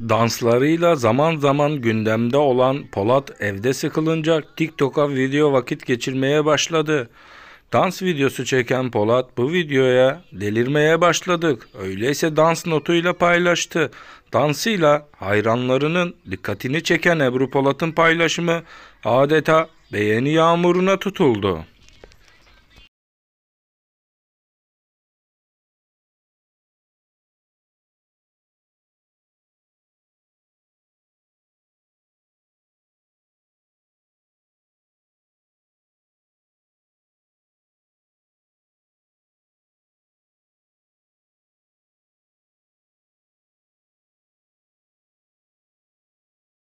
Danslarıyla zaman zaman gündemde olan Polat evde sıkılınca TikTok'a video vakit geçirmeye başladı. Dans videosu çeken Polat bu videoya delirmeye başladık. Öyleyse dans notuyla paylaştı. Dansıyla hayranlarının dikkatini çeken Ebru Polat'ın paylaşımı adeta beğeni yağmuruna tutuldu.